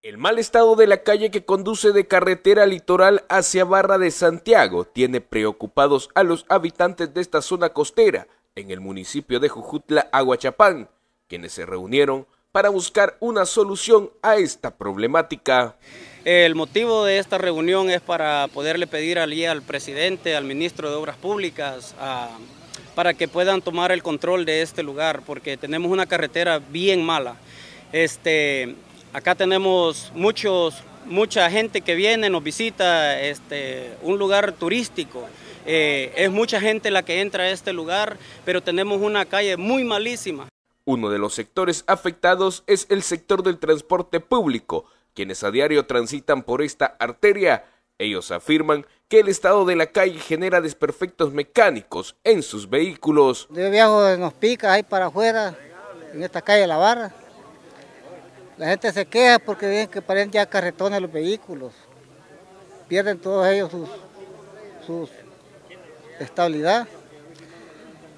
El mal estado de la calle que conduce de carretera litoral hacia Barra de Santiago tiene preocupados a los habitantes de esta zona costera, en el municipio de Jujutla, Aguachapán, quienes se reunieron para buscar una solución a esta problemática. El motivo de esta reunión es para poderle pedir allí al presidente, al ministro de Obras Públicas, para que puedan tomar el control de este lugar, porque tenemos una carretera bien mala. Este, Acá tenemos mucha gente que viene, nos visita, este, un lugar turístico. Eh, es mucha gente la que entra a este lugar, pero tenemos una calle muy malísima. Uno de los sectores afectados es el sector del transporte público, quienes a diario transitan por esta arteria. Ellos afirman que el estado de la calle genera desperfectos mecánicos en sus vehículos. Yo viajo en pica ahí para afuera, en esta calle La Barra la gente se queja porque dicen que parecen ya carretones los vehículos. Pierden todos ellos su estabilidad.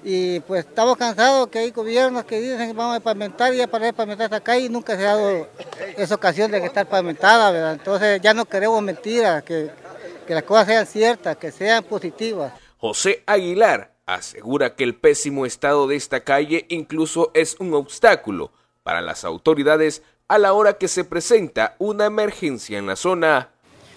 Y pues estamos cansados que hay gobiernos que dicen vamos a pavimentar y ya para pavimentar esta calle y nunca se ha dado esa ocasión de que estar pavimentada, ¿verdad? Entonces ya no queremos mentiras, que, que las cosas sean ciertas, que sean positivas. José Aguilar asegura que el pésimo estado de esta calle incluso es un obstáculo para las autoridades a la hora que se presenta una emergencia en la zona.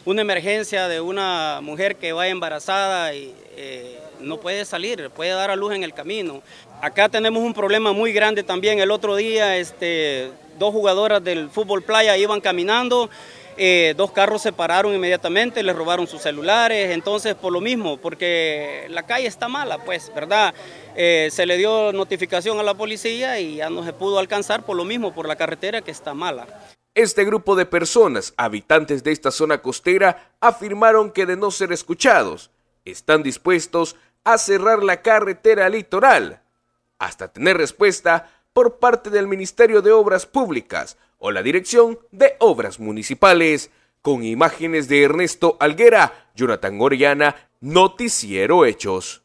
Una emergencia de una mujer que va embarazada y eh, no puede salir, puede dar a luz en el camino. Acá tenemos un problema muy grande también. El otro día este, dos jugadoras del fútbol playa iban caminando eh, dos carros se pararon inmediatamente, les robaron sus celulares, entonces por lo mismo, porque la calle está mala, pues, ¿verdad? Eh, se le dio notificación a la policía y ya no se pudo alcanzar por lo mismo, por la carretera que está mala. Este grupo de personas, habitantes de esta zona costera, afirmaron que de no ser escuchados, están dispuestos a cerrar la carretera litoral, hasta tener respuesta por parte del Ministerio de Obras Públicas, o la Dirección de Obras Municipales. Con imágenes de Ernesto Alguera, Jonathan Orellana, Noticiero Hechos.